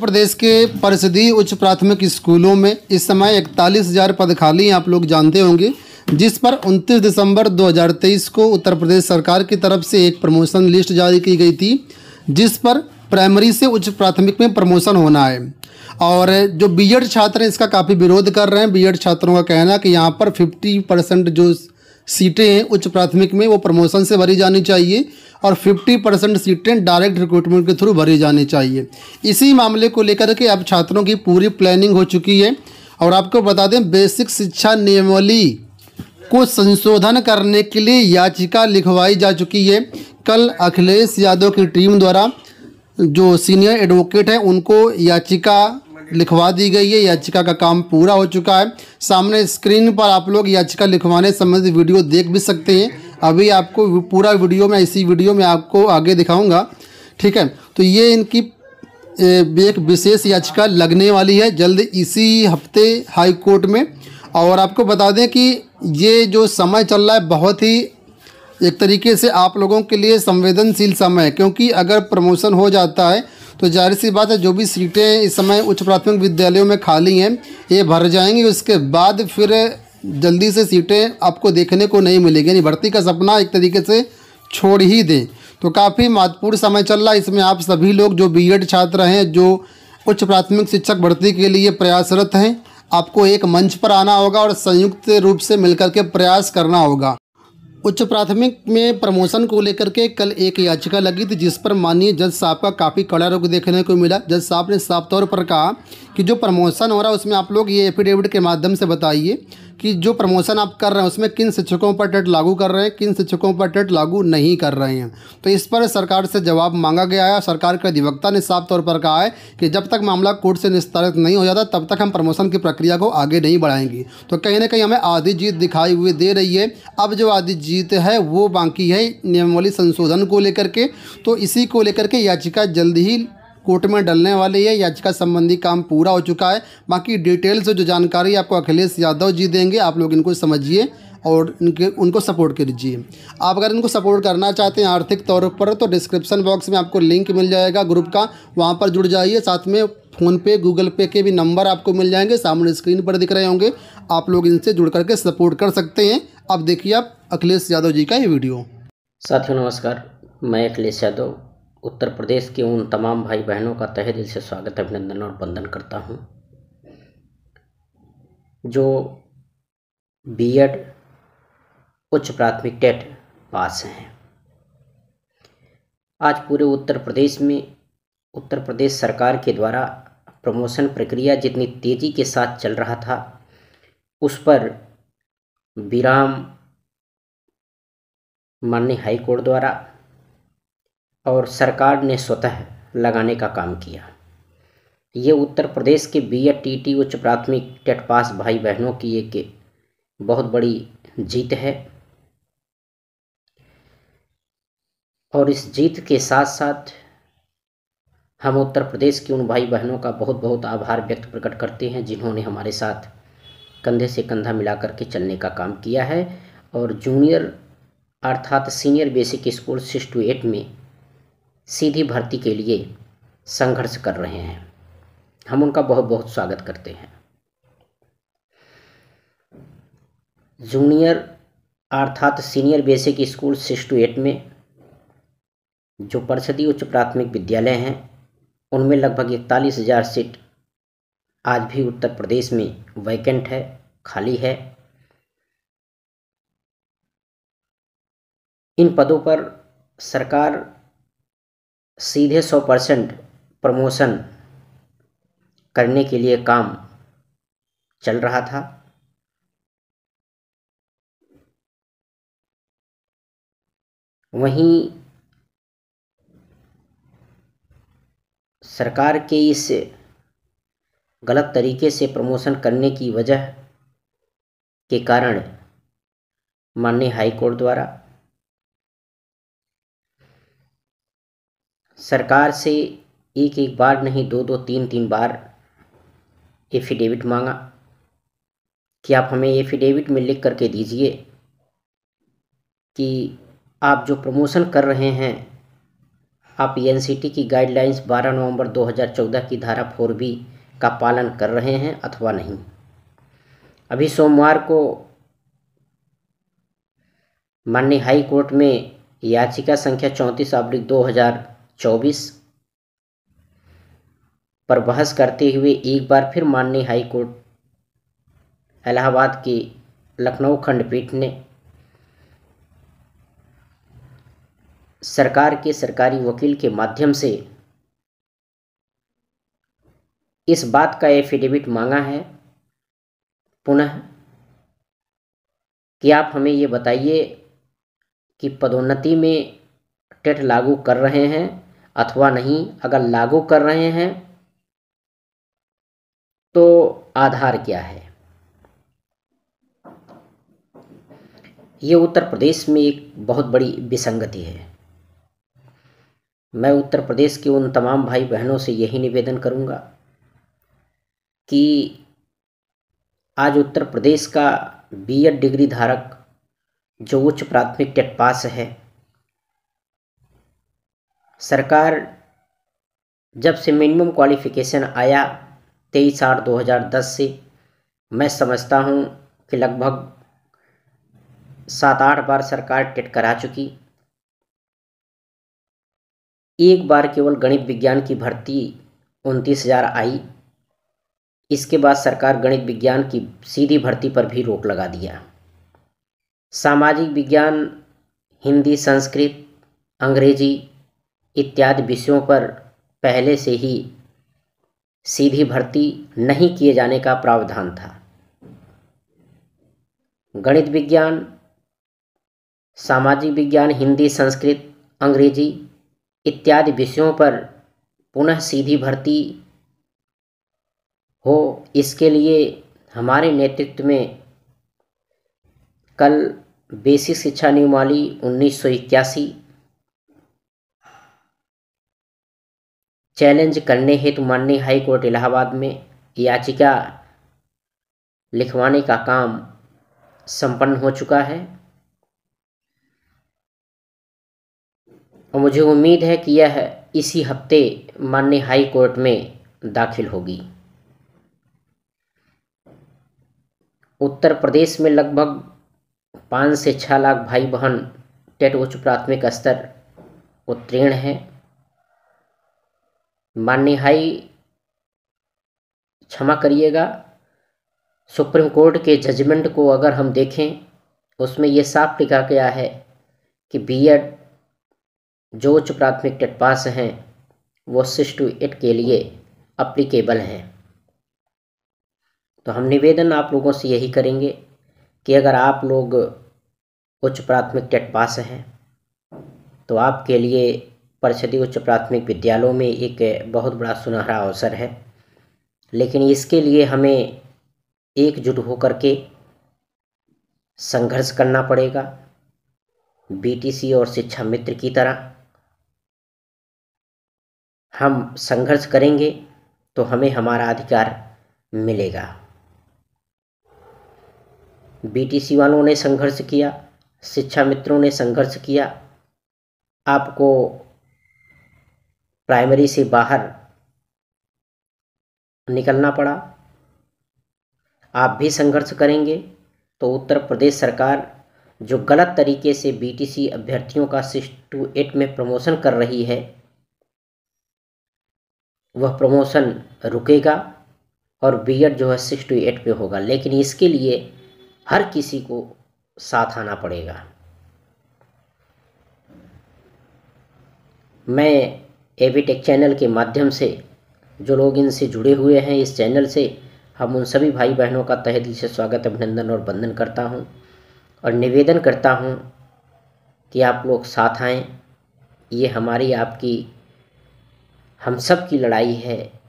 प्रदेश के परिषदीय उच्च प्राथमिक स्कूलों में इस समय इकतालीस हज़ार पद खाली आप लोग जानते होंगे जिस पर 29 दिसंबर 2023 को उत्तर प्रदेश सरकार की तरफ से एक प्रमोशन लिस्ट जारी की गई थी जिस पर प्राइमरी से उच्च प्राथमिक में प्रमोशन होना है और जो बीएड छात्र हैं इसका काफ़ी विरोध कर रहे हैं बीएड छात्रों का कहना कि यहाँ पर 50 परसेंट जो सीटें हैं उच्च प्राथमिक में वो प्रमोशन से भरी जानी चाहिए और 50 परसेंट सीटें डायरेक्ट रिक्रूटमेंट के थ्रू भरी जानी चाहिए इसी मामले को लेकर के अब छात्रों की पूरी प्लानिंग हो चुकी है और आपको बता दें बेसिक शिक्षा नियमावली को संशोधन करने के लिए याचिका लिखवाई जा चुकी है कल अखिलेश यादव की टीम द्वारा जो सीनियर एडवोकेट हैं उनको याचिका लिखवा दी गई है याचिका का काम पूरा हो चुका है सामने स्क्रीन पर आप लोग याचिका लिखवाने संबंधित वीडियो देख भी सकते हैं अभी आपको पूरा वीडियो में इसी वीडियो में आपको आगे दिखाऊंगा ठीक है तो ये इनकी एक विशेष याचिका लगने वाली है जल्द इसी हफ्ते हाई कोर्ट में और आपको बता दें कि ये जो समय चल रहा है बहुत ही एक तरीके से आप लोगों के लिए संवेदनशील समय है क्योंकि अगर प्रमोशन हो जाता है तो जाहिर सी बात है जो भी सीटें इस समय उच्च प्राथमिक विद्यालयों में खाली हैं ये भर जाएंगी उसके बाद फिर जल्दी से सीटें आपको देखने को नहीं मिलेगी यानी भर्ती का सपना एक तरीके से छोड़ ही दें तो काफ़ी महत्वपूर्ण समय चल रहा है इसमें आप सभी लोग जो बी छात्र हैं जो उच्च प्राथमिक शिक्षक भर्ती के लिए प्रयासरत हैं आपको एक मंच पर आना होगा और संयुक्त रूप से मिलकर के प्रयास करना होगा उच्च प्राथमिक में प्रमोशन को लेकर के कल एक याचिका लगी थी जिस पर माननीय जज साहब का काफ़ी कड़ा रुख देखने को मिला जज साहब ने साफ तौर पर कहा कि जो प्रमोशन हो रहा है उसमें आप लोग ये एफिडेविट के माध्यम से बताइए कि जो प्रमोशन आप कर रहे हैं उसमें किन शिक्षकों पर टेट लागू कर रहे हैं किन शिक्षकों पर टेट लागू नहीं कर रहे हैं तो इस पर सरकार से जवाब मांगा गया है सरकार के अधिवक्ता ने साफ तौर पर कहा है कि जब तक मामला कोर्ट से निस्तारित नहीं हो जाता तब तक हम प्रमोशन की प्रक्रिया को आगे नहीं बढ़ाएंगे तो कहीं ना कहीं हमें आधी जीत दिखाई हुई दे रही है अब जो आधी जीत है वो बाकी है नियमावली संशोधन को लेकर के तो इसी को लेकर के याचिका जल्द ही कोर्ट में डलने वाली है याचिका संबंधी काम पूरा हो चुका है बाकी डिटेल से जो जानकारी आपको अखिलेश यादव जी देंगे आप लोग इनको समझिए और इनके उनको सपोर्ट कर दीजिए आप अगर इनको सपोर्ट करना चाहते हैं आर्थिक तौर पर तो डिस्क्रिप्शन बॉक्स में आपको लिंक मिल जाएगा ग्रुप का वहाँ पर जुड़ जाइए साथ में फ़ोन पे गूगल पे के भी नंबर आपको मिल जाएंगे सामने स्क्रीन पर दिख रहे होंगे आप लोग इनसे जुड़ करके सपोर्ट कर सकते हैं अब देखिए आप अखिलेश यादव जी का ये वीडियो साथियों नमस्कार मैं अखिलेश यादव उत्तर प्रदेश के उन तमाम भाई बहनों का तहे दिल से स्वागत अभिनंदन और वंदन करता हूँ जो बीएड उच्च प्राथमिक टेट पास हैं आज पूरे उत्तर प्रदेश में उत्तर प्रदेश सरकार के द्वारा प्रमोशन प्रक्रिया जितनी तेज़ी के साथ चल रहा था उस पर विराम माननीय हाईकोर्ट द्वारा और सरकार ने स्वतः लगाने का काम किया ये उत्तर प्रदेश के बी एड टी टी उच्च प्राथमिक टेट पास भाई बहनों की एक बहुत बड़ी जीत है और इस जीत के साथ साथ हम उत्तर प्रदेश के उन भाई बहनों का बहुत बहुत आभार व्यक्त प्रकट करते हैं जिन्होंने हमारे साथ कंधे से कंधा मिला करके चलने का काम किया है और जूनियर अर्थात senior basic school six to eight में सीधी भर्ती के लिए संघर्ष कर रहे हैं हम उनका बहुत बहुत स्वागत करते हैं जूनियर अर्थात senior basic school six to eight में जो परिषदीय उच्च प्राथमिक विद्यालय हैं उनमें लगभग इकतालीस हज़ार सीट आज भी उत्तर प्रदेश में वैकेंट है खाली है इन पदों पर सरकार सीधे सौ परसेंट प्रमोशन करने के लिए काम चल रहा था वहीं सरकार के इस गलत तरीके से प्रमोशन करने की वजह के कारण माननीय हाईकोर्ट द्वारा सरकार से एक एक बार नहीं दो दो तीन तीन बार एफिडेविट मांगा कि आप हमें एफिडेविट में लिख करके दीजिए कि आप जो प्रमोशन कर रहे हैं आप एन की गाइडलाइंस 12 नवंबर 2014 की धारा फोर बी का पालन कर रहे हैं अथवा नहीं अभी सोमवार को माननीय हाई कोर्ट में याचिका संख्या चौंतीस अब्रिक दो हज़ार चौबीस पर बहस करते हुए एक बार फिर माननीय हाईकोर्ट इलाहाबाद के लखनऊ खंडपीठ ने सरकार के सरकारी वकील के माध्यम से इस बात का एफिडेविट मांगा है पुनः कि आप हमें ये बताइए कि पदोन्नति में टेट लागू कर रहे हैं अथवा नहीं अगर लागू कर रहे हैं तो आधार क्या है ये उत्तर प्रदेश में एक बहुत बड़ी विसंगति है मैं उत्तर प्रदेश के उन तमाम भाई बहनों से यही निवेदन करूंगा कि आज उत्तर प्रदेश का बीएड डिग्री धारक जो उच्च प्राथमिक टेट पास है सरकार जब से मिनिमम क्वालिफिकेशन आया तेईस आठ दो हज़ार दस से मैं समझता हूँ कि लगभग सात आठ बार सरकार टेट करा चुकी एक बार केवल गणित विज्ञान की भर्ती उनतीस हज़ार आई इसके बाद सरकार गणित विज्ञान की सीधी भर्ती पर भी रोक लगा दिया सामाजिक विज्ञान हिंदी संस्कृत अंग्रेजी इत्यादि विषयों पर पहले से ही सीधी भर्ती नहीं किए जाने का प्रावधान था गणित विज्ञान सामाजिक विज्ञान हिंदी संस्कृत अंग्रेजी इत्यादि विषयों पर पुनः सीधी भर्ती हो इसके लिए हमारे नेतृत्व में कल बेसिक शिक्षा नियमावली उन्नीस सौ इक्यासी चैलेंज करने हेतु माननीय हाईकोर्ट इलाहाबाद में याचिका लिखवाने का काम संपन्न हो चुका है और मुझे उम्मीद है कि यह इसी हफ्ते माननीय हाई कोर्ट में दाखिल होगी उत्तर प्रदेश में लगभग पाँच से छः लाख भाई बहन टेट उच्च प्राथमिक स्तर उत्तीर्ण हैं मानहाई क्षमा करिएगा सुप्रीम कोर्ट के जजमेंट को अगर हम देखें उसमें ये साफ लिखा गया है कि बीएड जो उच्च प्राथमिक टेट पास हैं वो सिक्स टू एट के लिए अप्लीकेबल हैं तो हम निवेदन आप लोगों से यही करेंगे कि अगर आप लोग उच्च प्राथमिक टेट पास हैं तो आपके लिए परिषदीय उच्च प्राथमिक विद्यालयों में एक बहुत बड़ा सुनहरा अवसर है लेकिन इसके लिए हमें एकजुट होकर के संघर्ष करना पड़ेगा बीटीसी और शिक्षा मित्र की तरह हम संघर्ष करेंगे तो हमें हमारा अधिकार मिलेगा बीटीसी वालों ने संघर्ष किया शिक्षा मित्रों ने संघर्ष किया आपको प्राइमरी से बाहर निकलना पड़ा आप भी संघर्ष करेंगे तो उत्तर प्रदेश सरकार जो गलत तरीके से बीटीसी अभ्यर्थियों का सिक्स टू एट में प्रमोशन कर रही है वह प्रमोशन रुकेगा और बीएड जो है सिक्स टू एट पे होगा लेकिन इसके लिए हर किसी को साथ आना पड़ेगा मैं टेक चैनल के माध्यम से जो लोग इनसे जुड़े हुए हैं इस चैनल से हम उन सभी भाई बहनों का तहे दिल से स्वागत अभिनंदन और वंदन करता हूँ और निवेदन करता हूँ कि आप लोग साथ आएँ ये हमारी आपकी हम सब की लड़ाई है